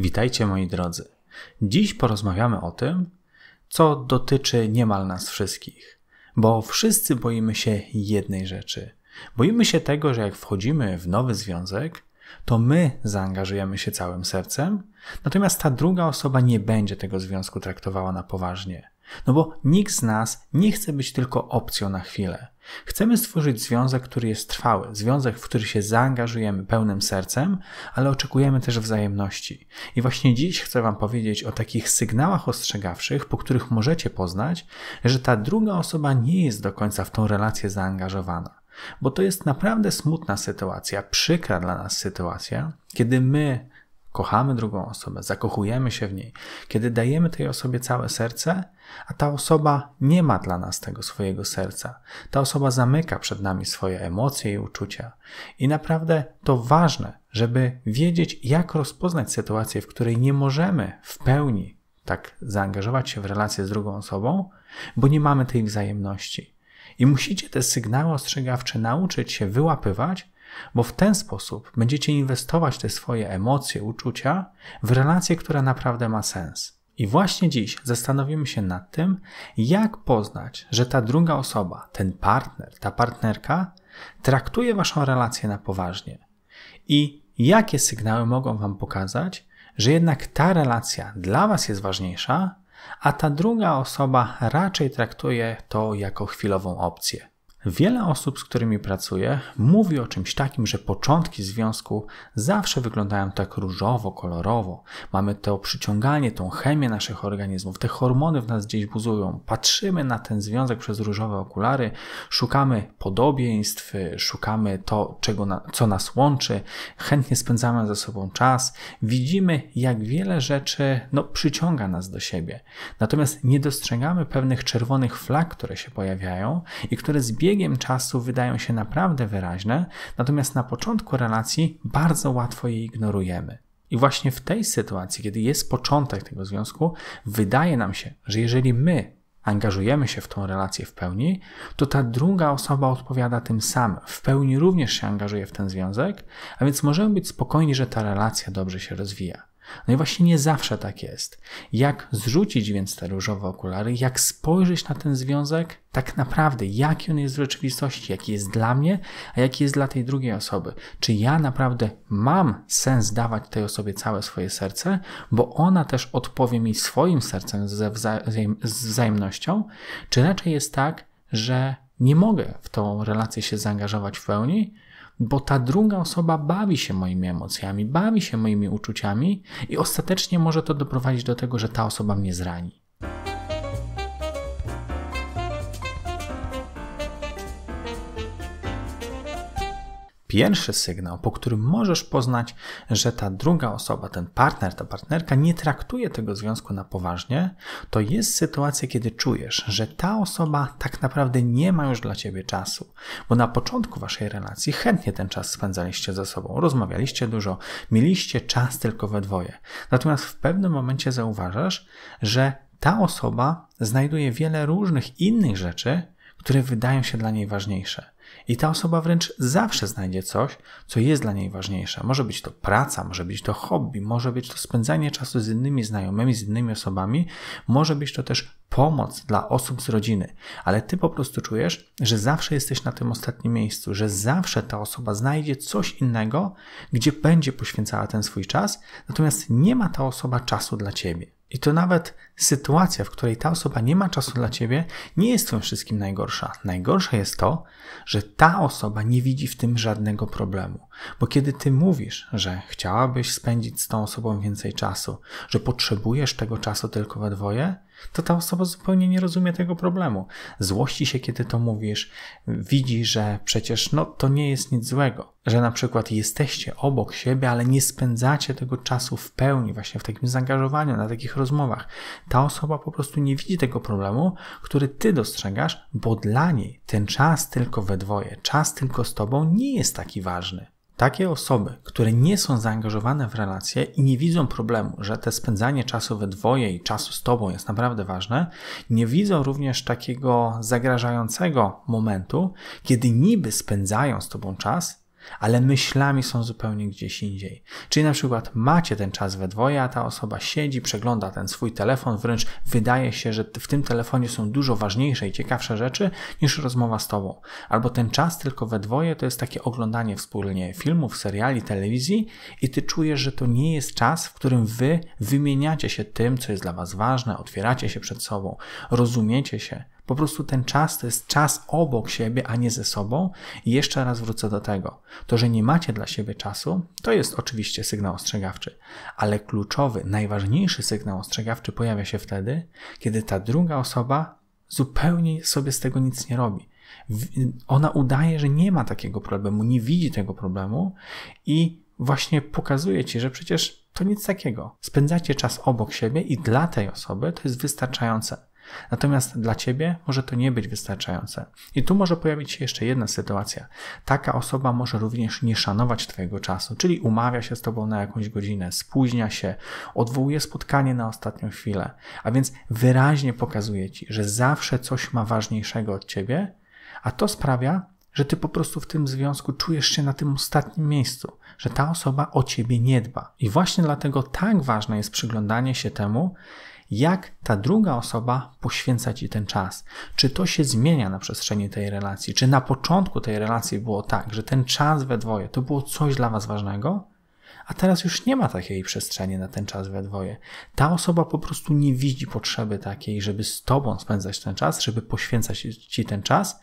Witajcie moi drodzy. Dziś porozmawiamy o tym, co dotyczy niemal nas wszystkich, bo wszyscy boimy się jednej rzeczy. Boimy się tego, że jak wchodzimy w nowy związek, to my zaangażujemy się całym sercem, natomiast ta druga osoba nie będzie tego związku traktowała na poważnie. No bo nikt z nas nie chce być tylko opcją na chwilę. Chcemy stworzyć związek, który jest trwały, związek, w który się zaangażujemy pełnym sercem, ale oczekujemy też wzajemności. I właśnie dziś chcę Wam powiedzieć o takich sygnałach ostrzegawczych, po których możecie poznać, że ta druga osoba nie jest do końca w tą relację zaangażowana. Bo to jest naprawdę smutna sytuacja, przykra dla nas sytuacja, kiedy my kochamy drugą osobę, zakochujemy się w niej, kiedy dajemy tej osobie całe serce, a ta osoba nie ma dla nas tego swojego serca. Ta osoba zamyka przed nami swoje emocje i uczucia. I naprawdę to ważne, żeby wiedzieć, jak rozpoznać sytuację, w której nie możemy w pełni tak zaangażować się w relację z drugą osobą, bo nie mamy tej wzajemności. I musicie te sygnały ostrzegawcze nauczyć się wyłapywać, bo w ten sposób będziecie inwestować te swoje emocje, uczucia w relację, która naprawdę ma sens. I właśnie dziś zastanowimy się nad tym, jak poznać, że ta druga osoba, ten partner, ta partnerka traktuje Waszą relację na poważnie i jakie sygnały mogą Wam pokazać, że jednak ta relacja dla Was jest ważniejsza, a ta druga osoba raczej traktuje to jako chwilową opcję. Wiele osób, z którymi pracuję, mówi o czymś takim, że początki związku zawsze wyglądają tak różowo, kolorowo. Mamy to przyciąganie, tą chemię naszych organizmów, te hormony w nas gdzieś buzują. Patrzymy na ten związek przez różowe okulary, szukamy podobieństw, szukamy to, czego na, co nas łączy, chętnie spędzamy ze sobą czas. Widzimy, jak wiele rzeczy no, przyciąga nas do siebie. Natomiast nie dostrzegamy pewnych czerwonych flag, które się pojawiają i które zbierają biegiem czasu wydają się naprawdę wyraźne, natomiast na początku relacji bardzo łatwo je ignorujemy. I właśnie w tej sytuacji, kiedy jest początek tego związku, wydaje nam się, że jeżeli my angażujemy się w tą relację w pełni, to ta druga osoba odpowiada tym samym, w pełni również się angażuje w ten związek, a więc możemy być spokojni, że ta relacja dobrze się rozwija. No i właśnie nie zawsze tak jest. Jak zrzucić więc te różowe okulary, jak spojrzeć na ten związek, tak naprawdę, jaki on jest w rzeczywistości, jaki jest dla mnie, a jaki jest dla tej drugiej osoby. Czy ja naprawdę mam sens dawać tej osobie całe swoje serce, bo ona też odpowie mi swoim sercem ze wzajem, z wzajemnością, czy raczej jest tak, że nie mogę w tą relację się zaangażować w pełni, bo ta druga osoba bawi się moimi emocjami, bawi się moimi uczuciami i ostatecznie może to doprowadzić do tego, że ta osoba mnie zrani. pierwszy sygnał, po którym możesz poznać, że ta druga osoba, ten partner, ta partnerka nie traktuje tego związku na poważnie, to jest sytuacja, kiedy czujesz, że ta osoba tak naprawdę nie ma już dla ciebie czasu, bo na początku waszej relacji chętnie ten czas spędzaliście ze sobą, rozmawialiście dużo, mieliście czas tylko we dwoje. Natomiast w pewnym momencie zauważasz, że ta osoba znajduje wiele różnych innych rzeczy, które wydają się dla niej ważniejsze. I ta osoba wręcz zawsze znajdzie coś, co jest dla niej ważniejsze. Może być to praca, może być to hobby, może być to spędzanie czasu z innymi znajomymi, z innymi osobami, może być to też pomoc dla osób z rodziny, ale ty po prostu czujesz, że zawsze jesteś na tym ostatnim miejscu, że zawsze ta osoba znajdzie coś innego, gdzie będzie poświęcała ten swój czas, natomiast nie ma ta osoba czasu dla ciebie. I to nawet sytuacja, w której ta osoba nie ma czasu dla ciebie, nie jest tym wszystkim najgorsza. Najgorsze jest to, że ta osoba nie widzi w tym żadnego problemu. Bo kiedy ty mówisz, że chciałabyś spędzić z tą osobą więcej czasu, że potrzebujesz tego czasu tylko we dwoje, to ta osoba zupełnie nie rozumie tego problemu. Złości się, kiedy to mówisz, widzi, że przecież no, to nie jest nic złego, że na przykład jesteście obok siebie, ale nie spędzacie tego czasu w pełni, właśnie w takim zaangażowaniu, na takich rozmowach. Ta osoba po prostu nie widzi tego problemu, który ty dostrzegasz, bo dla niej ten czas tylko we dwoje, czas tylko z tobą nie jest taki ważny. Takie osoby, które nie są zaangażowane w relacje i nie widzą problemu, że te spędzanie czasu we dwoje i czasu z tobą jest naprawdę ważne, nie widzą również takiego zagrażającego momentu, kiedy niby spędzają z tobą czas, ale myślami są zupełnie gdzieś indziej. Czyli na przykład macie ten czas we dwoje, a ta osoba siedzi, przegląda ten swój telefon, wręcz wydaje się, że w tym telefonie są dużo ważniejsze i ciekawsze rzeczy niż rozmowa z tobą. Albo ten czas tylko we dwoje to jest takie oglądanie wspólnie filmów, seriali, telewizji i ty czujesz, że to nie jest czas, w którym wy wymieniacie się tym, co jest dla was ważne, otwieracie się przed sobą, rozumiecie się, po prostu ten czas to jest czas obok siebie, a nie ze sobą. I jeszcze raz wrócę do tego. To, że nie macie dla siebie czasu, to jest oczywiście sygnał ostrzegawczy, ale kluczowy, najważniejszy sygnał ostrzegawczy pojawia się wtedy, kiedy ta druga osoba zupełnie sobie z tego nic nie robi. Ona udaje, że nie ma takiego problemu, nie widzi tego problemu i właśnie pokazuje ci, że przecież to nic takiego. Spędzacie czas obok siebie i dla tej osoby to jest wystarczające. Natomiast dla ciebie może to nie być wystarczające. I tu może pojawić się jeszcze jedna sytuacja. Taka osoba może również nie szanować twojego czasu, czyli umawia się z tobą na jakąś godzinę, spóźnia się, odwołuje spotkanie na ostatnią chwilę, a więc wyraźnie pokazuje ci, że zawsze coś ma ważniejszego od ciebie, a to sprawia, że ty po prostu w tym związku czujesz się na tym ostatnim miejscu, że ta osoba o ciebie nie dba. I właśnie dlatego tak ważne jest przyglądanie się temu, jak ta druga osoba poświęca ci ten czas. Czy to się zmienia na przestrzeni tej relacji? Czy na początku tej relacji było tak, że ten czas we dwoje to było coś dla was ważnego? A teraz już nie ma takiej przestrzeni na ten czas we dwoje. Ta osoba po prostu nie widzi potrzeby takiej, żeby z tobą spędzać ten czas, żeby poświęcać ci ten czas,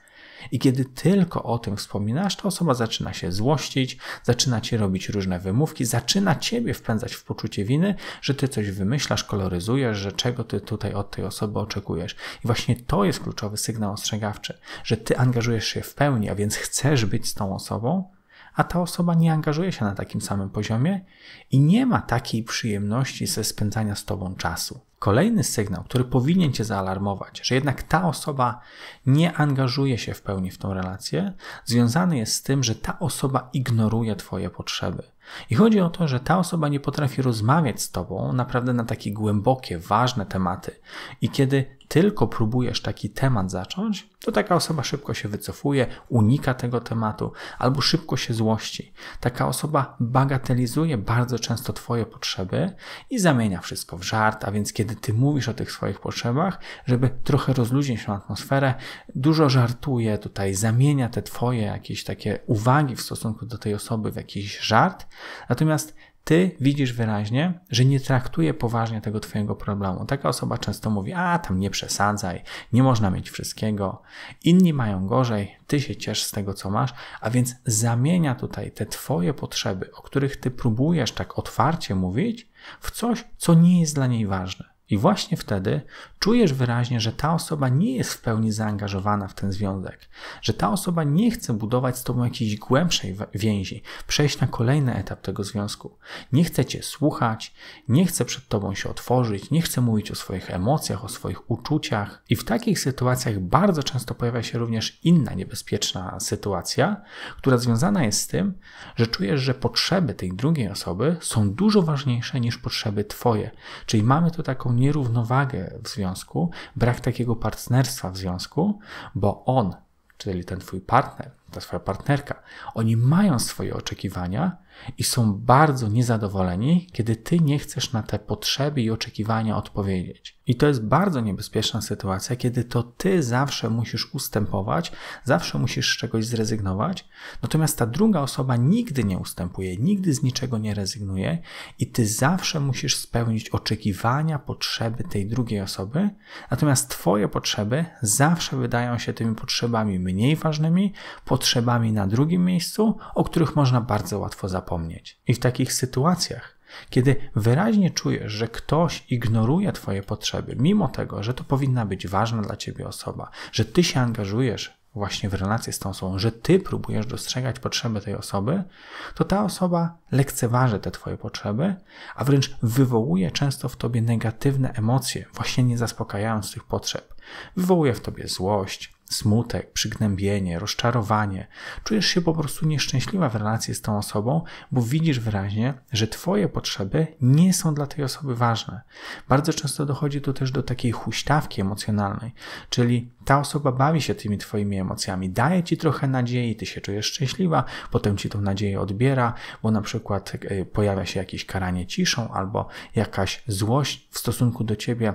i kiedy tylko o tym wspominasz, ta osoba zaczyna się złościć, zaczyna ci robić różne wymówki, zaczyna ciebie wpędzać w poczucie winy, że ty coś wymyślasz, koloryzujesz, że czego ty tutaj od tej osoby oczekujesz. I właśnie to jest kluczowy sygnał ostrzegawczy, że ty angażujesz się w pełni, a więc chcesz być z tą osobą, a ta osoba nie angażuje się na takim samym poziomie i nie ma takiej przyjemności ze spędzania z tobą czasu. Kolejny sygnał, który powinien Cię zaalarmować, że jednak ta osoba nie angażuje się w pełni w tą relację, związany jest z tym, że ta osoba ignoruje Twoje potrzeby. I chodzi o to, że ta osoba nie potrafi rozmawiać z Tobą naprawdę na takie głębokie, ważne tematy. I kiedy tylko próbujesz taki temat zacząć, to taka osoba szybko się wycofuje, unika tego tematu albo szybko się złości. Taka osoba bagatelizuje bardzo często Twoje potrzeby i zamienia wszystko w żart, a więc kiedy Ty mówisz o tych swoich potrzebach, żeby trochę rozluźnić tą atmosferę, dużo żartuje tutaj, zamienia te Twoje jakieś takie uwagi w stosunku do tej osoby w jakiś żart, natomiast ty widzisz wyraźnie, że nie traktuje poważnie tego twojego problemu. Taka osoba często mówi, a tam nie przesadzaj, nie można mieć wszystkiego, inni mają gorzej, ty się ciesz z tego, co masz, a więc zamienia tutaj te twoje potrzeby, o których ty próbujesz tak otwarcie mówić, w coś, co nie jest dla niej ważne. I właśnie wtedy czujesz wyraźnie, że ta osoba nie jest w pełni zaangażowana w ten związek, że ta osoba nie chce budować z tobą jakiejś głębszej więzi, przejść na kolejny etap tego związku. Nie chce cię słuchać, nie chce przed tobą się otworzyć, nie chce mówić o swoich emocjach, o swoich uczuciach. I w takich sytuacjach bardzo często pojawia się również inna niebezpieczna sytuacja, która związana jest z tym, że czujesz, że potrzeby tej drugiej osoby są dużo ważniejsze niż potrzeby twoje. Czyli mamy tu taką nierównowagę w związku, brak takiego partnerstwa w związku, bo on, czyli ten twój partner, ta swoja partnerka. Oni mają swoje oczekiwania i są bardzo niezadowoleni, kiedy ty nie chcesz na te potrzeby i oczekiwania odpowiedzieć. I to jest bardzo niebezpieczna sytuacja, kiedy to ty zawsze musisz ustępować, zawsze musisz z czegoś zrezygnować, natomiast ta druga osoba nigdy nie ustępuje, nigdy z niczego nie rezygnuje i ty zawsze musisz spełnić oczekiwania, potrzeby tej drugiej osoby, natomiast twoje potrzeby zawsze wydają się tymi potrzebami mniej ważnymi, potrzebami na drugim miejscu, o których można bardzo łatwo zapomnieć. I w takich sytuacjach, kiedy wyraźnie czujesz, że ktoś ignoruje Twoje potrzeby, mimo tego, że to powinna być ważna dla Ciebie osoba, że Ty się angażujesz właśnie w relację z tą osobą, że Ty próbujesz dostrzegać potrzeby tej osoby, to ta osoba lekceważy te Twoje potrzeby, a wręcz wywołuje często w Tobie negatywne emocje, właśnie nie zaspokajając tych potrzeb. Wywołuje w Tobie złość, smutek, przygnębienie, rozczarowanie. Czujesz się po prostu nieszczęśliwa w relacji z tą osobą, bo widzisz wyraźnie, że Twoje potrzeby nie są dla tej osoby ważne. Bardzo często dochodzi tu też do takiej huśtawki emocjonalnej, czyli ta osoba bawi się tymi Twoimi emocjami, daje Ci trochę nadziei, Ty się czujesz szczęśliwa, potem Ci tą nadzieję odbiera, bo na przykład e, pojawia się jakieś karanie ciszą albo jakaś złość w stosunku do Ciebie e,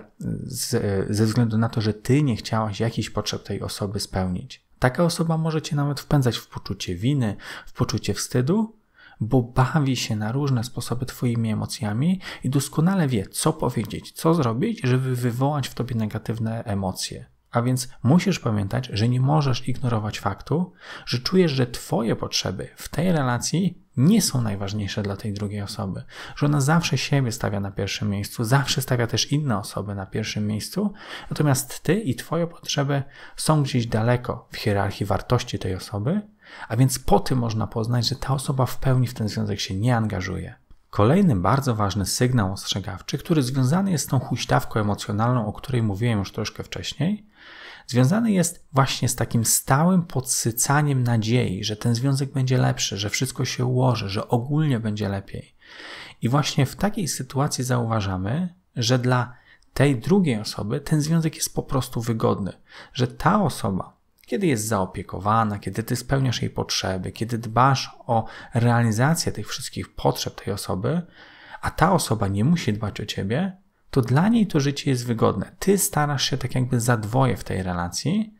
ze względu na to, że Ty nie chciałaś jakichś potrzeb tej osoby osoby spełnić. Taka osoba może cię nawet wpędzać w poczucie winy, w poczucie wstydu, bo bawi się na różne sposoby Twoimi emocjami i doskonale wie, co powiedzieć, co zrobić, żeby wywołać w Tobie negatywne emocje. A więc musisz pamiętać, że nie możesz ignorować faktu, że czujesz, że Twoje potrzeby w tej relacji nie są najważniejsze dla tej drugiej osoby, że ona zawsze siebie stawia na pierwszym miejscu, zawsze stawia też inne osoby na pierwszym miejscu, natomiast ty i twoje potrzeby są gdzieś daleko w hierarchii wartości tej osoby, a więc po tym można poznać, że ta osoba w pełni w ten związek się nie angażuje. Kolejny bardzo ważny sygnał ostrzegawczy, który związany jest z tą huśtawką emocjonalną, o której mówiłem już troszkę wcześniej, związany jest właśnie z takim stałym podsycaniem nadziei, że ten związek będzie lepszy, że wszystko się ułoży, że ogólnie będzie lepiej. I właśnie w takiej sytuacji zauważamy, że dla tej drugiej osoby ten związek jest po prostu wygodny, że ta osoba, kiedy jest zaopiekowana, kiedy ty spełniasz jej potrzeby, kiedy dbasz o realizację tych wszystkich potrzeb tej osoby, a ta osoba nie musi dbać o ciebie, to dla niej to życie jest wygodne. Ty starasz się tak jakby za dwoje w tej relacji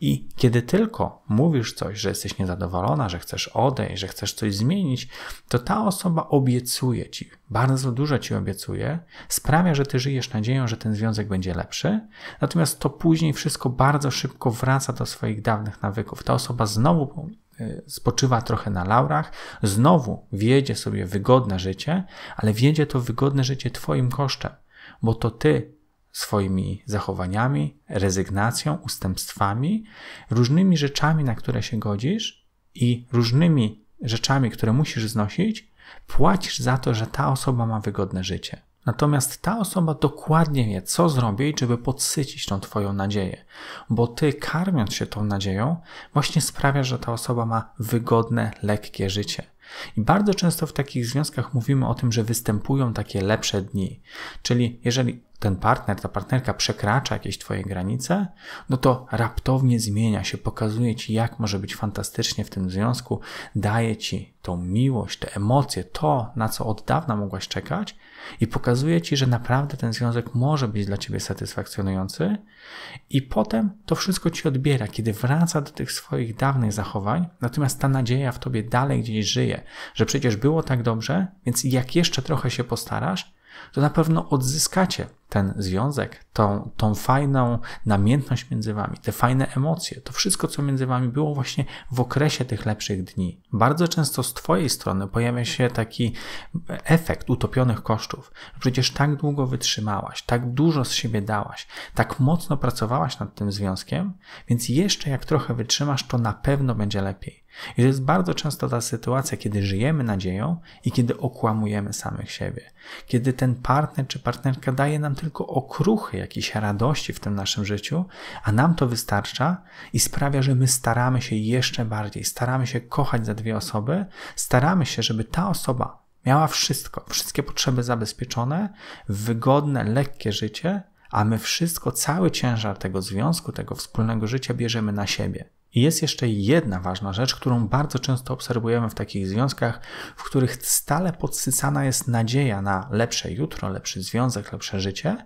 i kiedy tylko mówisz coś, że jesteś niezadowolona, że chcesz odejść, że chcesz coś zmienić, to ta osoba obiecuje ci, bardzo dużo ci obiecuje, sprawia, że ty żyjesz nadzieją, że ten związek będzie lepszy, natomiast to później wszystko bardzo szybko wraca do swoich dawnych nawyków. Ta osoba znowu y, spoczywa trochę na laurach, znowu wiedzie sobie wygodne życie, ale wiedzie to wygodne życie Twoim kosztem bo to ty swoimi zachowaniami, rezygnacją, ustępstwami, różnymi rzeczami, na które się godzisz i różnymi rzeczami, które musisz znosić, płacisz za to, że ta osoba ma wygodne życie. Natomiast ta osoba dokładnie wie, co zrobić, żeby podsycić tą Twoją nadzieję, bo Ty, karmiąc się tą nadzieją, właśnie sprawiasz, że ta osoba ma wygodne, lekkie życie. I bardzo często w takich związkach mówimy o tym, że występują takie lepsze dni. Czyli jeżeli ten partner, ta partnerka przekracza jakieś Twoje granice, no to raptownie zmienia się, pokazuje Ci, jak może być fantastycznie w tym związku, daje Ci tą miłość, te emocje, to, na co od dawna mogłaś czekać i pokazuje Ci, że naprawdę ten związek może być dla Ciebie satysfakcjonujący i potem to wszystko Ci odbiera, kiedy wraca do tych swoich dawnych zachowań, natomiast ta nadzieja w Tobie dalej gdzieś żyje, że przecież było tak dobrze, więc jak jeszcze trochę się postarasz, to na pewno odzyskacie ten związek, tą, tą fajną namiętność między wami, te fajne emocje, to wszystko, co między wami było właśnie w okresie tych lepszych dni. Bardzo często z twojej strony pojawia się taki efekt utopionych kosztów. Przecież tak długo wytrzymałaś, tak dużo z siebie dałaś, tak mocno pracowałaś nad tym związkiem, więc jeszcze jak trochę wytrzymasz, to na pewno będzie lepiej. I to jest bardzo często ta sytuacja, kiedy żyjemy nadzieją i kiedy okłamujemy samych siebie. Kiedy ten partner czy partnerka daje nam tylko okruchy, jakiejś radości w tym naszym życiu, a nam to wystarcza i sprawia, że my staramy się jeszcze bardziej, staramy się kochać za dwie osoby, staramy się, żeby ta osoba miała wszystko, wszystkie potrzeby zabezpieczone, wygodne, lekkie życie, a my wszystko, cały ciężar tego związku, tego wspólnego życia bierzemy na siebie. I jest jeszcze jedna ważna rzecz, którą bardzo często obserwujemy w takich związkach, w których stale podsycana jest nadzieja na lepsze jutro, lepszy związek, lepsze życie,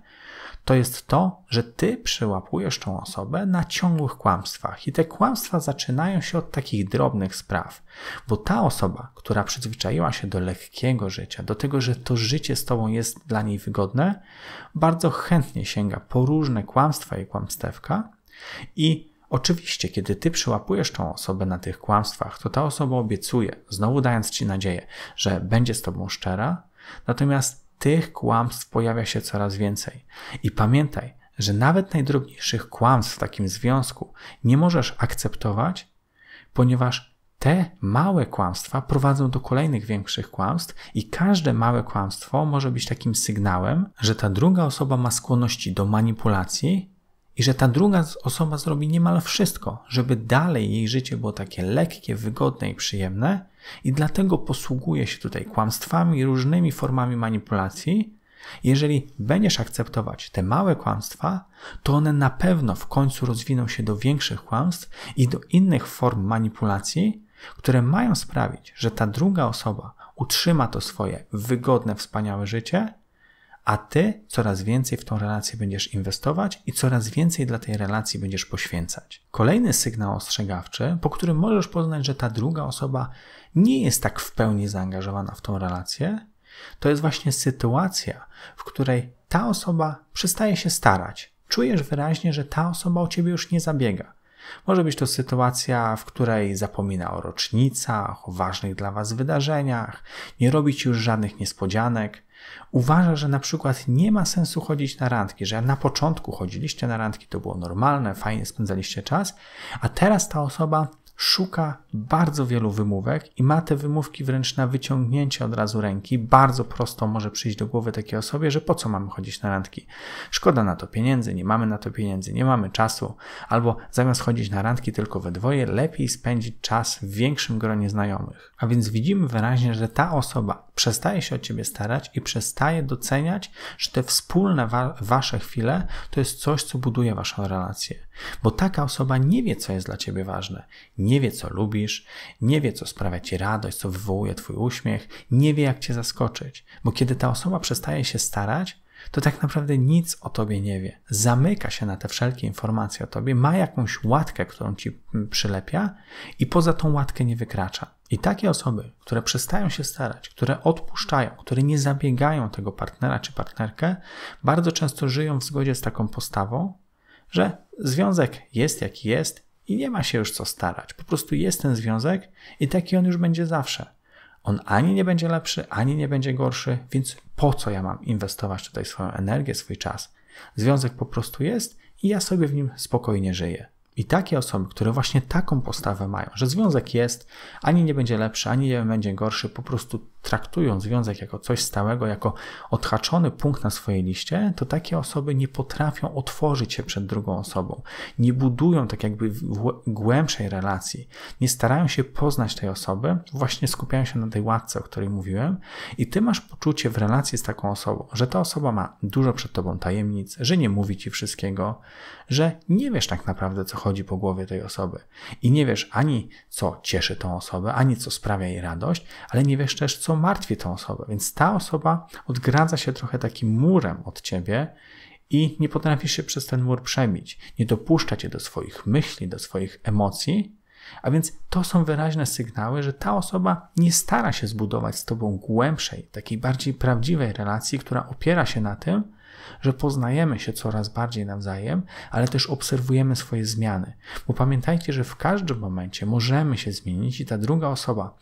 to jest to, że ty przyłapujesz tą osobę na ciągłych kłamstwach i te kłamstwa zaczynają się od takich drobnych spraw, bo ta osoba, która przyzwyczaiła się do lekkiego życia, do tego, że to życie z tobą jest dla niej wygodne, bardzo chętnie sięga po różne kłamstwa i kłamstewka i Oczywiście, kiedy ty przyłapujesz tą osobę na tych kłamstwach, to ta osoba obiecuje, znowu dając ci nadzieję, że będzie z tobą szczera, natomiast tych kłamstw pojawia się coraz więcej. I pamiętaj, że nawet najdrobniejszych kłamstw w takim związku nie możesz akceptować, ponieważ te małe kłamstwa prowadzą do kolejnych większych kłamstw, i każde małe kłamstwo może być takim sygnałem, że ta druga osoba ma skłonności do manipulacji i że ta druga osoba zrobi niemal wszystko, żeby dalej jej życie było takie lekkie, wygodne i przyjemne, i dlatego posługuje się tutaj kłamstwami, różnymi formami manipulacji. Jeżeli będziesz akceptować te małe kłamstwa, to one na pewno w końcu rozwiną się do większych kłamstw i do innych form manipulacji, które mają sprawić, że ta druga osoba utrzyma to swoje wygodne, wspaniałe życie, a ty coraz więcej w tą relację będziesz inwestować i coraz więcej dla tej relacji będziesz poświęcać. Kolejny sygnał ostrzegawczy, po którym możesz poznać, że ta druga osoba nie jest tak w pełni zaangażowana w tą relację, to jest właśnie sytuacja, w której ta osoba przestaje się starać. Czujesz wyraźnie, że ta osoba o ciebie już nie zabiega. Może być to sytuacja, w której zapomina o rocznicach, o ważnych dla was wydarzeniach, nie robić już żadnych niespodzianek. Uważa, że na przykład nie ma sensu chodzić na randki, że na początku chodziliście na randki, to było normalne, fajnie spędzaliście czas, a teraz ta osoba szuka bardzo wielu wymówek i ma te wymówki wręcz na wyciągnięcie od razu ręki. Bardzo prosto może przyjść do głowy takiej osobie, że po co mamy chodzić na randki? Szkoda na to pieniędzy, nie mamy na to pieniędzy, nie mamy czasu. Albo zamiast chodzić na randki tylko we dwoje, lepiej spędzić czas w większym gronie znajomych. A więc widzimy wyraźnie, że ta osoba przestaje się o ciebie starać i przestaje doceniać, że te wspólne wa wasze chwile to jest coś, co buduje waszą relację. Bo taka osoba nie wie, co jest dla ciebie ważne nie wie, co lubisz, nie wie, co sprawia ci radość, co wywołuje twój uśmiech, nie wie, jak cię zaskoczyć. Bo kiedy ta osoba przestaje się starać, to tak naprawdę nic o tobie nie wie. Zamyka się na te wszelkie informacje o tobie, ma jakąś łatkę, którą ci mm, przylepia i poza tą łatkę nie wykracza. I takie osoby, które przestają się starać, które odpuszczają, które nie zabiegają tego partnera czy partnerkę, bardzo często żyją w zgodzie z taką postawą, że związek jest jaki jest i nie ma się już co starać. Po prostu jest ten związek i taki on już będzie zawsze. On ani nie będzie lepszy, ani nie będzie gorszy, więc po co ja mam inwestować tutaj swoją energię, swój czas? Związek po prostu jest i ja sobie w nim spokojnie żyję. I takie osoby, które właśnie taką postawę mają, że związek jest, ani nie będzie lepszy, ani nie będzie gorszy, po prostu traktują związek jako coś stałego, jako odhaczony punkt na swojej liście, to takie osoby nie potrafią otworzyć się przed drugą osobą. Nie budują tak jakby głębszej relacji. Nie starają się poznać tej osoby, właśnie skupiają się na tej łatce, o której mówiłem. I ty masz poczucie w relacji z taką osobą, że ta osoba ma dużo przed tobą tajemnic, że nie mówi ci wszystkiego, że nie wiesz tak naprawdę, co chodzi po głowie tej osoby. I nie wiesz ani co cieszy tą osobę, ani co sprawia jej radość, ale nie wiesz też, co martwi tą osobę. Więc ta osoba odgradza się trochę takim murem od ciebie i nie potrafisz się przez ten mur przebić. Nie dopuszcza cię do swoich myśli, do swoich emocji. A więc to są wyraźne sygnały, że ta osoba nie stara się zbudować z tobą głębszej, takiej bardziej prawdziwej relacji, która opiera się na tym, że poznajemy się coraz bardziej nawzajem, ale też obserwujemy swoje zmiany. Bo pamiętajcie, że w każdym momencie możemy się zmienić i ta druga osoba,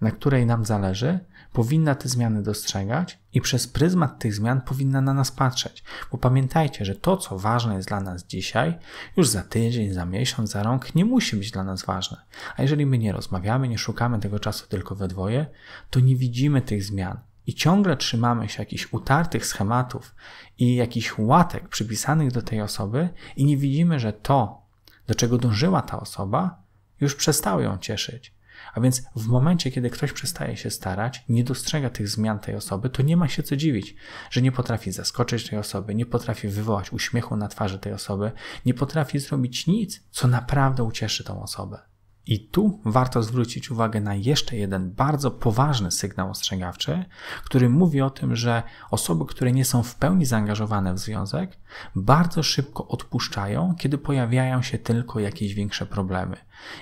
na której nam zależy, powinna te zmiany dostrzegać i przez pryzmat tych zmian powinna na nas patrzeć. Bo pamiętajcie, że to, co ważne jest dla nas dzisiaj, już za tydzień, za miesiąc, za rok, nie musi być dla nas ważne. A jeżeli my nie rozmawiamy, nie szukamy tego czasu tylko we dwoje, to nie widzimy tych zmian i ciągle trzymamy się jakichś utartych schematów i jakichś łatek przypisanych do tej osoby i nie widzimy, że to, do czego dążyła ta osoba, już przestało ją cieszyć. A więc w momencie, kiedy ktoś przestaje się starać, nie dostrzega tych zmian tej osoby, to nie ma się co dziwić, że nie potrafi zaskoczyć tej osoby, nie potrafi wywołać uśmiechu na twarzy tej osoby, nie potrafi zrobić nic, co naprawdę ucieszy tą osobę. I tu warto zwrócić uwagę na jeszcze jeden bardzo poważny sygnał ostrzegawczy, który mówi o tym, że osoby, które nie są w pełni zaangażowane w związek, bardzo szybko odpuszczają, kiedy pojawiają się tylko jakieś większe problemy.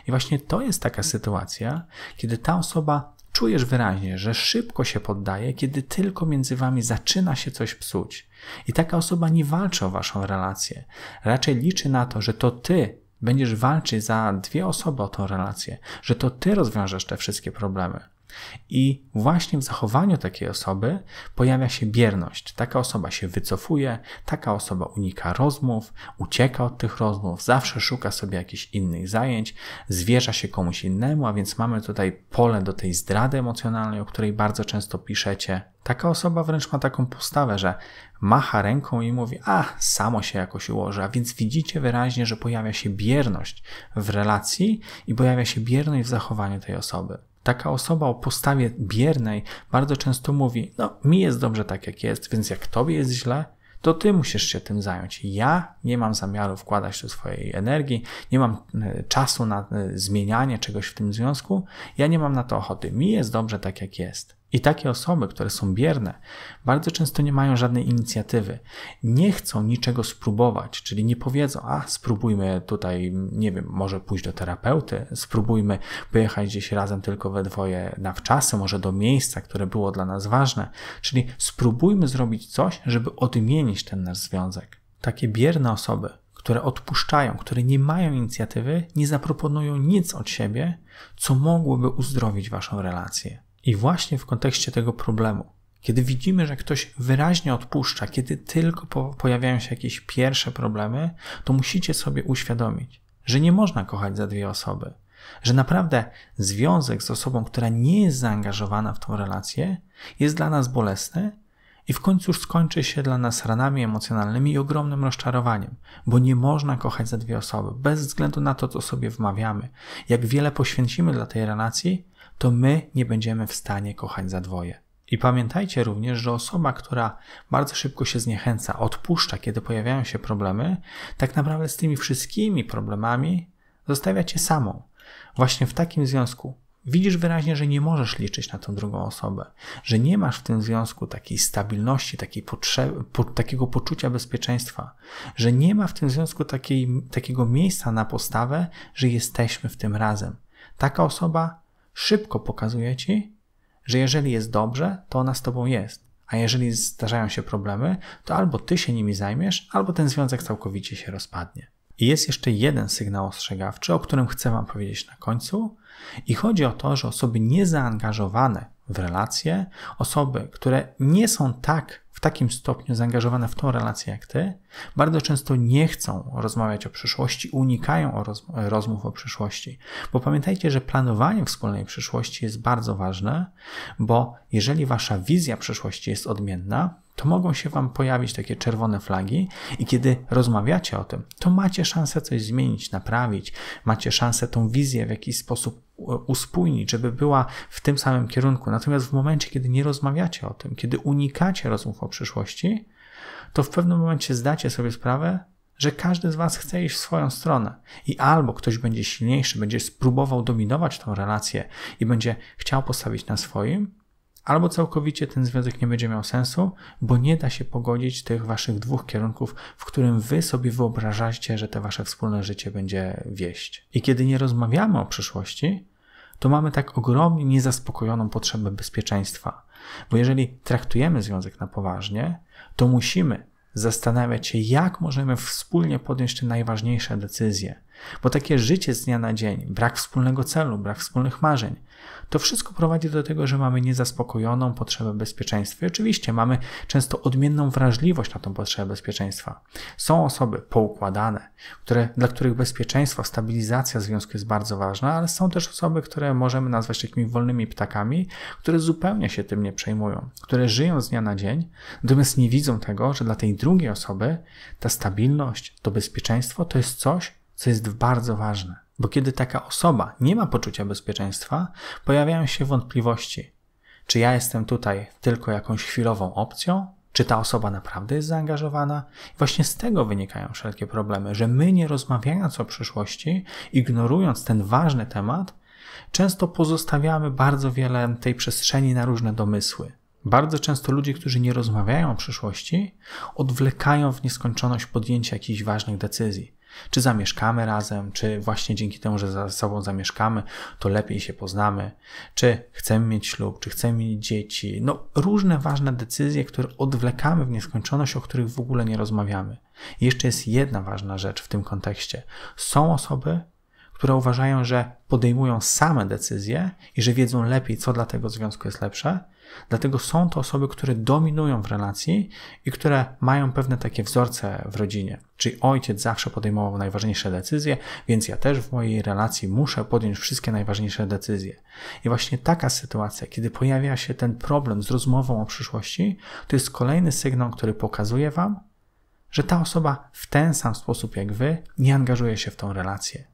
I właśnie to jest taka sytuacja, kiedy ta osoba czujesz wyraźnie, że szybko się poddaje, kiedy tylko między wami zaczyna się coś psuć. I taka osoba nie walczy o waszą relację. Raczej liczy na to, że to ty będziesz walczyć za dwie osoby o tą relację, że to ty rozwiążesz te wszystkie problemy. I właśnie w zachowaniu takiej osoby pojawia się bierność. Taka osoba się wycofuje, taka osoba unika rozmów, ucieka od tych rozmów, zawsze szuka sobie jakichś innych zajęć, zwierza się komuś innemu, a więc mamy tutaj pole do tej zdrady emocjonalnej, o której bardzo często piszecie. Taka osoba wręcz ma taką postawę, że macha ręką i mówi: A, samo się jakoś ułoży. A więc widzicie wyraźnie, że pojawia się bierność w relacji i pojawia się bierność w zachowaniu tej osoby. Taka osoba o postawie biernej bardzo często mówi: No, mi jest dobrze tak, jak jest, więc jak tobie jest źle, to ty musisz się tym zająć. Ja nie mam zamiaru wkładać tu swojej energii, nie mam e, czasu na e, zmienianie czegoś w tym związku, ja nie mam na to ochoty. Mi jest dobrze tak, jak jest. I takie osoby, które są bierne, bardzo często nie mają żadnej inicjatywy, nie chcą niczego spróbować, czyli nie powiedzą, a spróbujmy tutaj, nie wiem, może pójść do terapeuty, spróbujmy pojechać gdzieś razem tylko we dwoje na wczasy, może do miejsca, które było dla nas ważne, czyli spróbujmy zrobić coś, żeby odmienić ten nasz związek. Takie bierne osoby, które odpuszczają, które nie mają inicjatywy, nie zaproponują nic od siebie, co mogłoby uzdrowić waszą relację. I właśnie w kontekście tego problemu, kiedy widzimy, że ktoś wyraźnie odpuszcza, kiedy tylko po pojawiają się jakieś pierwsze problemy, to musicie sobie uświadomić, że nie można kochać za dwie osoby, że naprawdę związek z osobą, która nie jest zaangażowana w tą relację, jest dla nas bolesny i w końcu już skończy się dla nas ranami emocjonalnymi i ogromnym rozczarowaniem, bo nie można kochać za dwie osoby, bez względu na to, co sobie wmawiamy. Jak wiele poświęcimy dla tej relacji, to my nie będziemy w stanie kochać za dwoje. I pamiętajcie również, że osoba, która bardzo szybko się zniechęca, odpuszcza, kiedy pojawiają się problemy, tak naprawdę z tymi wszystkimi problemami zostawiacie samą. Właśnie w takim związku Widzisz wyraźnie, że nie możesz liczyć na tą drugą osobę, że nie masz w tym związku takiej stabilności, takiej potrze- po, takiego poczucia bezpieczeństwa, że nie ma w tym związku takiej, takiego miejsca na postawę, że jesteśmy w tym razem. Taka osoba szybko pokazuje ci, że jeżeli jest dobrze, to ona z tobą jest, a jeżeli zdarzają się problemy, to albo ty się nimi zajmiesz, albo ten związek całkowicie się rozpadnie. I jest jeszcze jeden sygnał ostrzegawczy, o którym chcę Wam powiedzieć na końcu i chodzi o to, że osoby niezaangażowane w relacje, osoby, które nie są tak w takim stopniu zaangażowane w tą relację jak ty, bardzo często nie chcą rozmawiać o przyszłości, unikają rozmów o przyszłości. Bo pamiętajcie, że planowanie wspólnej przyszłości jest bardzo ważne, bo jeżeli wasza wizja przyszłości jest odmienna, to mogą się Wam pojawić takie czerwone flagi, i kiedy rozmawiacie o tym, to macie szansę coś zmienić, naprawić, macie szansę tą wizję w jakiś sposób uspójnić, żeby była w tym samym kierunku. Natomiast w momencie, kiedy nie rozmawiacie o tym, kiedy unikacie rozmów o przyszłości, to w pewnym momencie zdacie sobie sprawę, że każdy z Was chce iść w swoją stronę i albo ktoś będzie silniejszy, będzie spróbował dominować tą relację i będzie chciał postawić na swoim, albo całkowicie ten związek nie będzie miał sensu, bo nie da się pogodzić tych Waszych dwóch kierunków, w którym Wy sobie wyobrażacie, że te Wasze wspólne życie będzie wieść. I kiedy nie rozmawiamy o przyszłości, to mamy tak ogromnie niezaspokojoną potrzebę bezpieczeństwa. Bo jeżeli traktujemy związek na poważnie, to musimy zastanawiać się, jak możemy wspólnie podjąć te najważniejsze decyzje, bo takie życie z dnia na dzień, brak wspólnego celu, brak wspólnych marzeń, to wszystko prowadzi do tego, że mamy niezaspokojoną potrzebę bezpieczeństwa. I oczywiście mamy często odmienną wrażliwość na tą potrzebę bezpieczeństwa. Są osoby poukładane, które, dla których bezpieczeństwo, stabilizacja związku jest bardzo ważna, ale są też osoby, które możemy nazwać takimi wolnymi ptakami, które zupełnie się tym nie przejmują, które żyją z dnia na dzień, natomiast nie widzą tego, że dla tej drugiej osoby ta stabilność, to bezpieczeństwo to jest coś, co jest bardzo ważne, bo kiedy taka osoba nie ma poczucia bezpieczeństwa, pojawiają się wątpliwości. Czy ja jestem tutaj tylko jakąś chwilową opcją? Czy ta osoba naprawdę jest zaangażowana? I Właśnie z tego wynikają wszelkie problemy, że my nie rozmawiając o przyszłości, ignorując ten ważny temat, często pozostawiamy bardzo wiele tej przestrzeni na różne domysły. Bardzo często ludzie, którzy nie rozmawiają o przyszłości, odwlekają w nieskończoność podjęcia jakichś ważnych decyzji. Czy zamieszkamy razem, czy właśnie dzięki temu, że ze sobą zamieszkamy, to lepiej się poznamy, czy chcemy mieć ślub, czy chcemy mieć dzieci. No, różne ważne decyzje, które odwlekamy w nieskończoność, o których w ogóle nie rozmawiamy. I jeszcze jest jedna ważna rzecz w tym kontekście. Są osoby, które uważają, że podejmują same decyzje i że wiedzą lepiej, co dla tego związku jest lepsze, Dlatego są to osoby, które dominują w relacji i które mają pewne takie wzorce w rodzinie. Czyli ojciec zawsze podejmował najważniejsze decyzje, więc ja też w mojej relacji muszę podjąć wszystkie najważniejsze decyzje. I właśnie taka sytuacja, kiedy pojawia się ten problem z rozmową o przyszłości, to jest kolejny sygnał, który pokazuje Wam, że ta osoba w ten sam sposób jak Wy nie angażuje się w tą relację.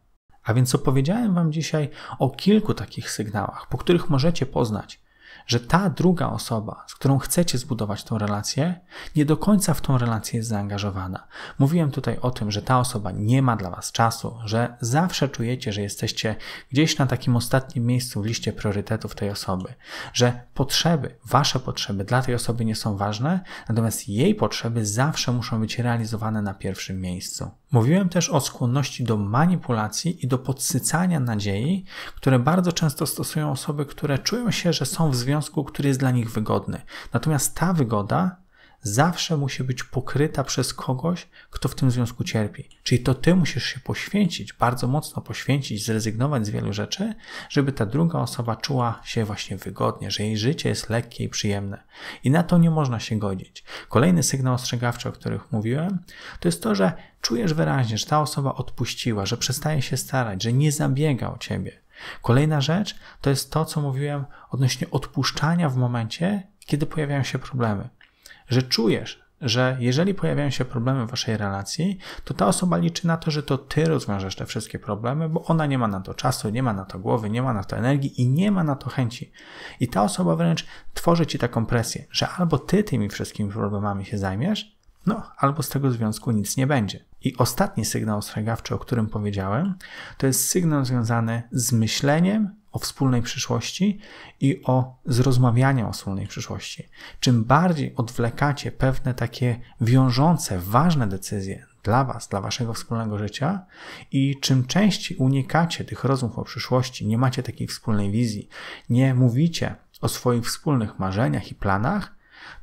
A więc opowiedziałem Wam dzisiaj o kilku takich sygnałach, po których możecie poznać, że ta druga osoba, z którą chcecie zbudować tą relację, nie do końca w tą relację jest zaangażowana. Mówiłem tutaj o tym, że ta osoba nie ma dla Was czasu, że zawsze czujecie, że jesteście gdzieś na takim ostatnim miejscu w liście priorytetów tej osoby, że potrzeby, Wasze potrzeby dla tej osoby nie są ważne, natomiast jej potrzeby zawsze muszą być realizowane na pierwszym miejscu. Mówiłem też o skłonności do manipulacji i do podsycania nadziei, które bardzo często stosują osoby, które czują się, że są w związku, który jest dla nich wygodny. Natomiast ta wygoda zawsze musi być pokryta przez kogoś, kto w tym związku cierpi. Czyli to ty musisz się poświęcić, bardzo mocno poświęcić, zrezygnować z wielu rzeczy, żeby ta druga osoba czuła się właśnie wygodnie, że jej życie jest lekkie i przyjemne. I na to nie można się godzić. Kolejny sygnał ostrzegawczy, o których mówiłem, to jest to, że czujesz wyraźnie, że ta osoba odpuściła, że przestaje się starać, że nie zabiega o ciebie. Kolejna rzecz to jest to, co mówiłem odnośnie odpuszczania w momencie, kiedy pojawiają się problemy że czujesz, że jeżeli pojawiają się problemy w waszej relacji, to ta osoba liczy na to, że to ty rozwiążesz te wszystkie problemy, bo ona nie ma na to czasu, nie ma na to głowy, nie ma na to energii i nie ma na to chęci. I ta osoba wręcz tworzy ci taką presję, że albo ty tymi wszystkimi problemami się zajmiesz, no, albo z tego związku nic nie będzie. I ostatni sygnał ostrzegawczy, o którym powiedziałem, to jest sygnał związany z myśleniem o wspólnej przyszłości i o zrozmawianiu o wspólnej przyszłości. Czym bardziej odwlekacie pewne takie wiążące, ważne decyzje dla Was, dla Waszego wspólnego życia i czym częściej unikacie tych rozmów o przyszłości, nie macie takiej wspólnej wizji, nie mówicie o swoich wspólnych marzeniach i planach,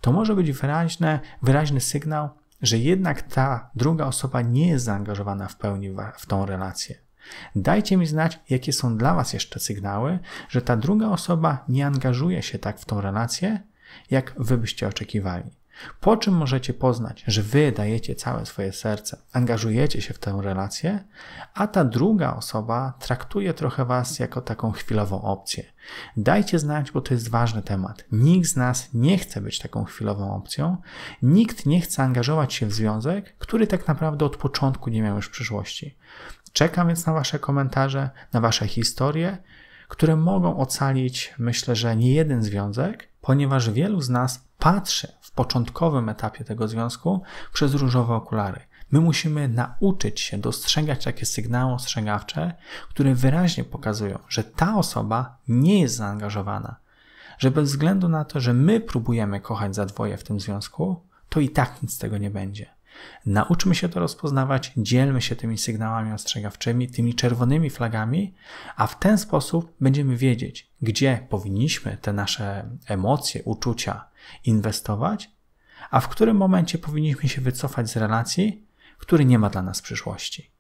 to może być wyraźne, wyraźny sygnał, że jednak ta druga osoba nie jest zaangażowana w pełni w tą relację. Dajcie mi znać, jakie są dla Was jeszcze sygnały, że ta druga osoba nie angażuje się tak w tą relację, jak Wy byście oczekiwali. Po czym możecie poznać, że wy dajecie całe swoje serce, angażujecie się w tę relację, a ta druga osoba traktuje trochę was jako taką chwilową opcję. Dajcie znać, bo to jest ważny temat. Nikt z nas nie chce być taką chwilową opcją, nikt nie chce angażować się w związek, który tak naprawdę od początku nie miał już przyszłości. Czekam więc na Wasze komentarze, na Wasze historie, które mogą ocalić, myślę, że nie jeden związek, ponieważ wielu z nas patrzy w początkowym etapie tego związku przez różowe okulary. My musimy nauczyć się dostrzegać takie sygnały ostrzegawcze, które wyraźnie pokazują, że ta osoba nie jest zaangażowana, że bez względu na to, że my próbujemy kochać za dwoje w tym związku, to i tak nic z tego nie będzie. Nauczmy się to rozpoznawać, dzielmy się tymi sygnałami ostrzegawczymi, tymi czerwonymi flagami, a w ten sposób będziemy wiedzieć, gdzie powinniśmy te nasze emocje, uczucia inwestować, a w którym momencie powinniśmy się wycofać z relacji, który nie ma dla nas przyszłości.